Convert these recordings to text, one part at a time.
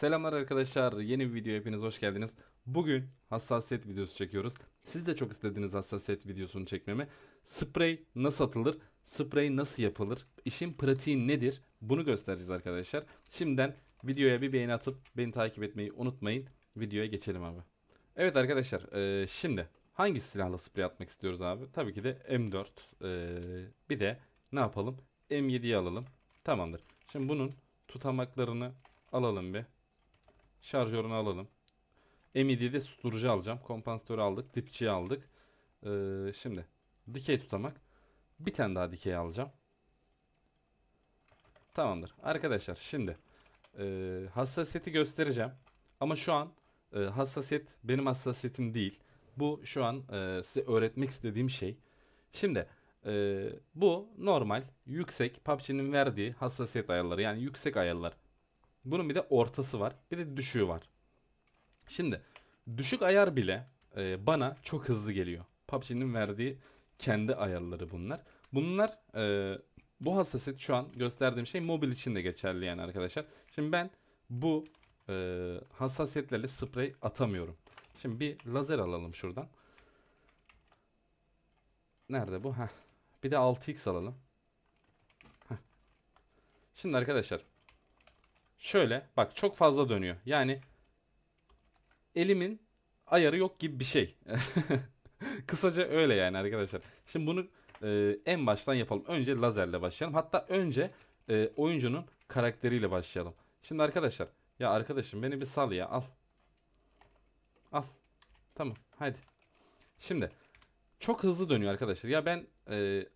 Selamlar arkadaşlar. Yeni bir video hepiniz hoş geldiniz. Bugün hassasiyet videosu çekiyoruz. Siz de çok istediğiniz hassasiyet videosunu çekmemi. Sprey nasıl atılır? Sprey nasıl yapılır? İşin pratiği nedir? Bunu göstereceğiz arkadaşlar. Şimdiden videoya bir beğeni atıp beni takip etmeyi unutmayın. Videoya geçelim abi. Evet arkadaşlar e, şimdi hangi silahla sprey atmak istiyoruz abi? Tabii ki de M4. E, bir de ne yapalım? M7'yi alalım. Tamamdır. Şimdi bunun tutamaklarını alalım bir. Şarjörünü alalım. M7'de e susturucu alacağım. Kompansatörü aldık. Dipçiyi aldık. Ee, şimdi dikey tutamak. Bir tane daha dikey alacağım. Tamamdır. Arkadaşlar şimdi e, hassasiyeti göstereceğim. Ama şu an e, hassasiyet benim hassasiyetim değil. Bu şu an e, size öğretmek istediğim şey. Şimdi e, bu normal yüksek PUBG'nin verdiği hassasiyet ayarları yani yüksek ayarlar bunun bir de ortası var. Bir de düşüğü var. Şimdi düşük ayar bile e, bana çok hızlı geliyor. PUBG'nin verdiği kendi ayarları bunlar. Bunlar e, bu hassasiyet şu an gösterdiğim şey mobil için de geçerli yani arkadaşlar. Şimdi ben bu e, hassasiyetlerle sprey atamıyorum. Şimdi bir lazer alalım şuradan. Nerede bu? Heh. Bir de 6x alalım. Heh. Şimdi arkadaşlar Şöyle bak çok fazla dönüyor. Yani elimin ayarı yok gibi bir şey. Kısaca öyle yani arkadaşlar. Şimdi bunu e, en baştan yapalım. Önce lazerle başlayalım. Hatta önce e, oyuncunun karakteriyle başlayalım. Şimdi arkadaşlar ya arkadaşım beni bir sal ya al. Al. Tamam hadi. Şimdi çok hızlı dönüyor arkadaşlar. Ya ben e,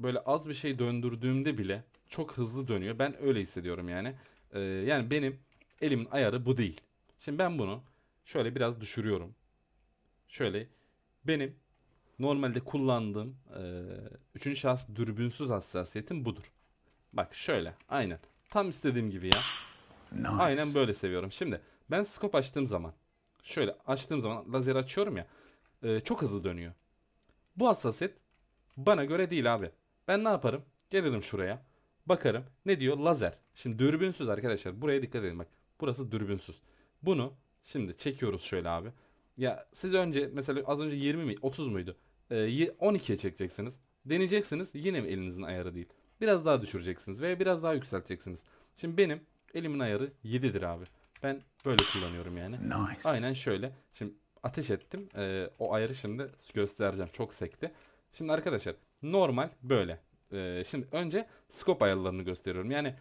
böyle az bir şey döndürdüğümde bile çok hızlı dönüyor. Ben öyle hissediyorum yani. Ee, yani benim elimin ayarı bu değil. Şimdi ben bunu şöyle biraz düşürüyorum. Şöyle benim normalde kullandığım e, üçüncü şahıs dürbünsüz hassasiyetim budur. Bak şöyle aynen. Tam istediğim gibi ya. Nice. Aynen böyle seviyorum. Şimdi ben scope açtığım zaman şöyle açtığım zaman lazer açıyorum ya e, çok hızlı dönüyor. Bu hassasiyet bana göre değil abi. Ben ne yaparım? Gelirim şuraya. Bakarım. Ne diyor? Lazer. Şimdi dürbünsüz arkadaşlar. Buraya dikkat edin bak. Burası dürbünsüz. Bunu şimdi çekiyoruz şöyle abi. Ya siz önce mesela az önce 20 mi 30 muydu? Ee, 12'ye çekeceksiniz. Deneyeceksiniz. Yine mi elinizin ayarı değil? Biraz daha düşüreceksiniz veya biraz daha yükselteceksiniz. Şimdi benim elimin ayarı 7'dir abi. Ben böyle kullanıyorum yani. Nice. Aynen şöyle. Şimdi ateş ettim. Ee, o ayarı şimdi göstereceğim. Çok sekti. Şimdi arkadaşlar normal böyle. Ee, şimdi önce scope ayarlarını gösteriyorum. Yani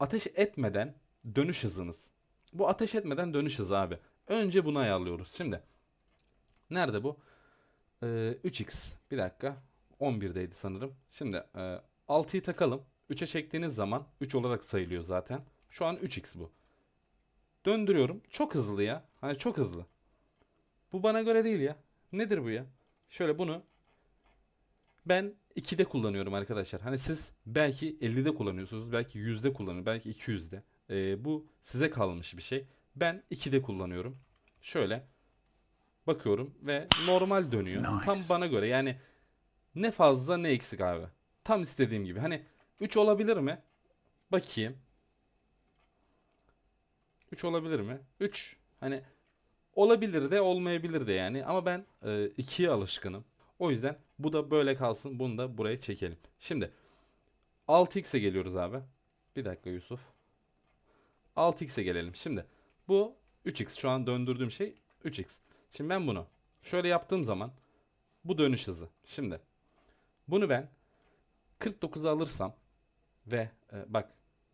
ateş etmeden dönüş hızınız. Bu ateş etmeden dönüş hızı abi. Önce bunu ayarlıyoruz. Şimdi nerede bu? Ee, 3x. Bir dakika. 11'deydi sanırım. Şimdi e, 6'yı takalım. 3'e çektiğiniz zaman 3 olarak sayılıyor zaten. Şu an 3x bu. Döndürüyorum. Çok hızlı ya. Hani çok hızlı. Bu bana göre değil ya. Nedir bu ya? Şöyle bunu ben 2'de kullanıyorum arkadaşlar. Hani siz belki 50'de kullanıyorsunuz, belki 100'de kullanıyorsunuz, belki 200'de. Ee, bu size kalmış bir şey. Ben 2'de kullanıyorum. Şöyle bakıyorum ve normal dönüyor. Nice. Tam bana göre yani ne fazla ne eksik abi. Tam istediğim gibi. Hani 3 olabilir mi? Bakayım. 3 olabilir mi? 3. Hani olabilir de olmayabilir de yani. Ama ben 2'ye e, alışkınım. O yüzden bu da böyle kalsın. Bunu da buraya çekelim. Şimdi 6x'e geliyoruz abi. Bir dakika Yusuf. 6x'e gelelim. Şimdi bu 3x şu an döndürdüğüm şey 3x. Şimdi ben bunu şöyle yaptığım zaman bu dönüş hızı. Şimdi bunu ben 49'a alırsam ve e, bak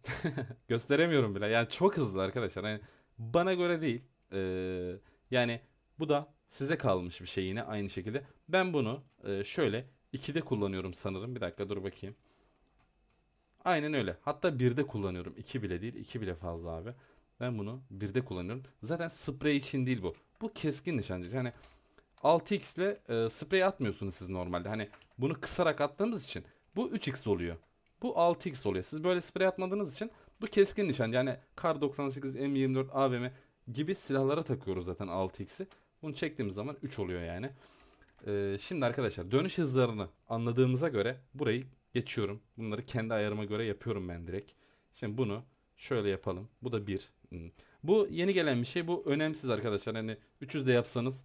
gösteremiyorum bile. Yani çok hızlı arkadaşlar. Yani bana göre değil. E, yani bu da Size kalmış bir şey yine aynı şekilde. Ben bunu e, şöyle 2'de kullanıyorum sanırım. Bir dakika dur bakayım. Aynen öyle. Hatta 1'de kullanıyorum. 2 bile değil. 2 bile fazla abi. Ben bunu 1'de kullanıyorum. Zaten sprey için değil bu. Bu keskin nişancı. Yani 6x ile e, sprey atmıyorsunuz siz normalde. Hani bunu kısarak attığımız için bu 3x oluyor. Bu 6x oluyor. Siz böyle sprey atmadığınız için bu keskin nişancı. Yani Kar 98, M24, AVM gibi silahlara takıyoruz zaten 6x'i. Bunu çektiğimiz zaman 3 oluyor yani. Ee, şimdi arkadaşlar dönüş hızlarını anladığımıza göre burayı geçiyorum. Bunları kendi ayarıma göre yapıyorum ben direkt. Şimdi bunu şöyle yapalım. Bu da 1. Hmm. Bu yeni gelen bir şey. Bu önemsiz arkadaşlar. Hani 300 de yapsanız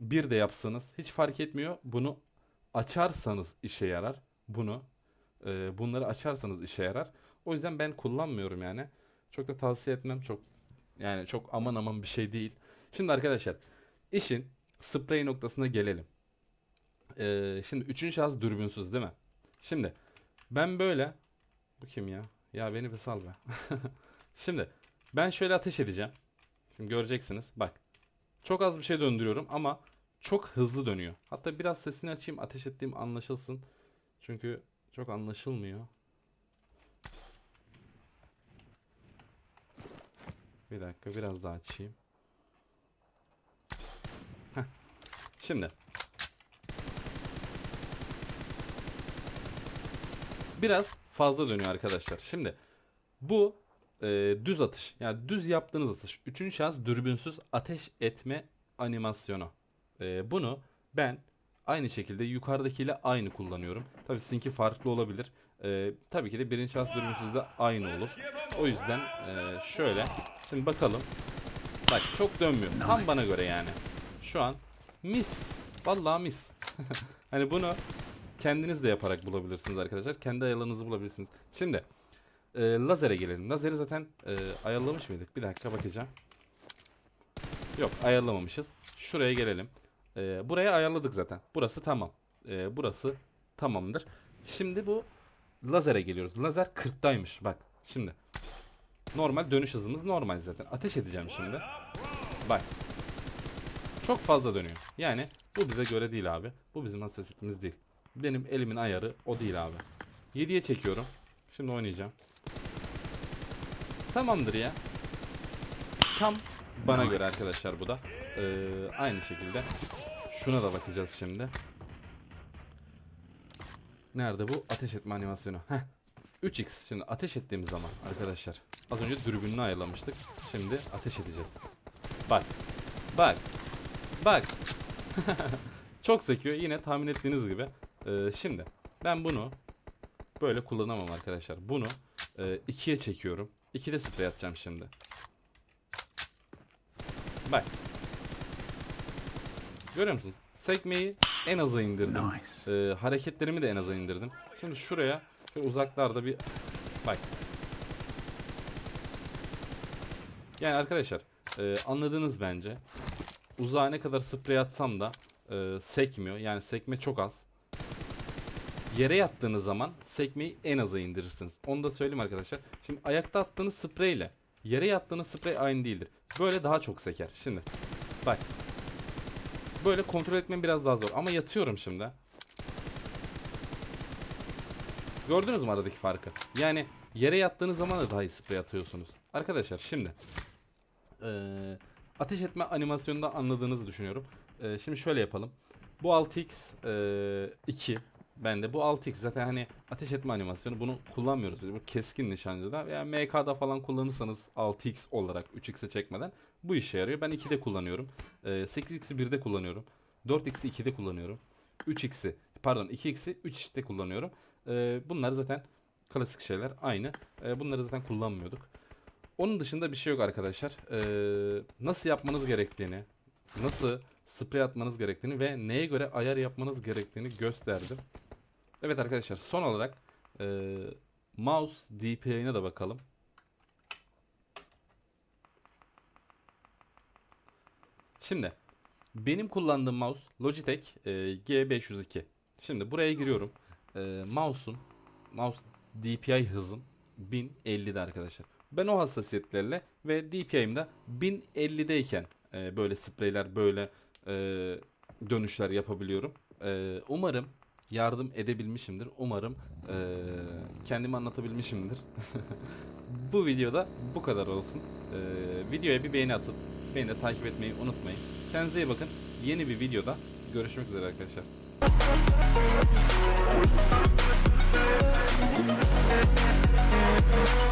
1 de yapsanız hiç fark etmiyor. Bunu açarsanız işe yarar. Bunu e, bunları açarsanız işe yarar. O yüzden ben kullanmıyorum yani. Çok da tavsiye etmem. Çok yani çok aman aman bir şey değil. Şimdi arkadaşlar İşin sprey noktasına gelelim. Ee, şimdi üçüncü şahıs dürbünsüz değil mi? Şimdi ben böyle bu kim ya? Ya beni bir sal be. şimdi ben şöyle ateş edeceğim. Şimdi göreceksiniz. Bak. Çok az bir şey döndürüyorum ama çok hızlı dönüyor. Hatta biraz sesini açayım ateş ettiğim anlaşılsın. Çünkü çok anlaşılmıyor. Bir dakika biraz daha açayım. Şimdi. Biraz fazla dönüyor arkadaşlar. Şimdi bu e, düz atış. Yani düz yaptığınız atış. Üçüncü şans dürbünsüz ateş etme animasyonu. E, bunu ben aynı şekilde yukarıdakiyle aynı kullanıyorum. Tabii sizinki farklı olabilir. E, tabii ki de birinci şans dürbünsüz de aynı olur. O yüzden e, şöyle. Şimdi bakalım. Bak çok dönmüyor. Tam bana göre yani. Şu an Mis. Vallahi mis. hani bunu kendiniz de yaparak bulabilirsiniz arkadaşlar. Kendi ayarlarınızı bulabilirsiniz. Şimdi e, lazere gelelim. Lazeri zaten e, ayarlamış mıydık? Bir dakika bakacağım. Yok ayarlamamışız. Şuraya gelelim. E, buraya ayarladık zaten. Burası tamam. E, burası tamamdır. Şimdi bu lazere geliyoruz. Lazer 40'taymış bak. Şimdi normal dönüş hızımız normal zaten. Ateş edeceğim şimdi. Bak çok fazla dönüyor. Yani bu bize göre değil abi. Bu bizim hassasiyetimiz değil. Benim elimin ayarı o değil abi. 7'ye çekiyorum. Şimdi oynayacağım. Tamamdır ya. Tam bana göre arkadaşlar bu da. Ee, aynı şekilde. Şuna da bakacağız şimdi. Nerede bu? Ateş etme animasyonu. Heh. 3x. Şimdi ateş ettiğimiz zaman arkadaşlar. Az önce dürbününü ayarlamıştık. Şimdi ateş edeceğiz. Bak. Bak. Bak. Çok sekiyor. Yine tahmin ettiğiniz gibi. Ee, şimdi ben bunu böyle kullanamam arkadaşlar. Bunu e, ikiye çekiyorum. İkide sprey atacağım şimdi. Bak. Görüyor musun? Sekmeyi en aza indirdim. Ee, hareketlerimi de en aza indirdim. Şimdi şuraya uzaklarda bir bak. Yani arkadaşlar e, anladınız bence uzağa ne kadar sprey atsam da e, sekmiyor. Yani sekme çok az. Yere yattığınız zaman sekmeyi en aza indirirsiniz. Onu da söyleyeyim arkadaşlar. Şimdi ayakta attığınız sprey ile yere yattığınız sprey aynı değildir. Böyle daha çok seker. Şimdi bak. Böyle kontrol etmem biraz daha zor. Ama yatıyorum şimdi. Gördünüz mü aradaki farkı? Yani yere yattığınız zaman da daha iyi sprey atıyorsunuz. Arkadaşlar şimdi. Ee, ateş etme animasyonunda anladığınızı düşünüyorum. E, şimdi şöyle yapalım. Bu 6x e, 2 bende. Bu 6x zaten hani ateş etme animasyonu bunu kullanmıyoruz. Biz. Bu keskin nişancıda veya yani MK'da falan kullanırsanız 6x olarak 3x'e çekmeden bu işe yarıyor. Ben 2'de kullanıyorum. E, 8x'i 1'de kullanıyorum. 4x'i 2'de kullanıyorum. 3x'i pardon 2x'i 3x'de kullanıyorum. E, bunlar zaten klasik şeyler aynı. E, bunları zaten kullanmıyorduk. Onun dışında bir şey yok arkadaşlar. Ee, nasıl yapmanız gerektiğini, nasıl sprey atmanız gerektiğini ve neye göre ayar yapmanız gerektiğini gösterdim. Evet arkadaşlar son olarak e, mouse DPI'ne de bakalım. Şimdi benim kullandığım mouse Logitech e, G502. Şimdi buraya giriyorum. E, mouse'un mouse DPI hızım 1050'de arkadaşlar. Ben o hassasiyetlerle ve DPI'mde 1050'deyken e, böyle spreyler böyle e, dönüşler yapabiliyorum. E, umarım yardım edebilmişimdir. Umarım e, kendimi anlatabilmişimdir. bu videoda bu kadar olsun. E, videoya bir beğeni atıp beni de takip etmeyi unutmayın. Kendinize iyi bakın. Yeni bir videoda görüşmek üzere arkadaşlar. Thank you.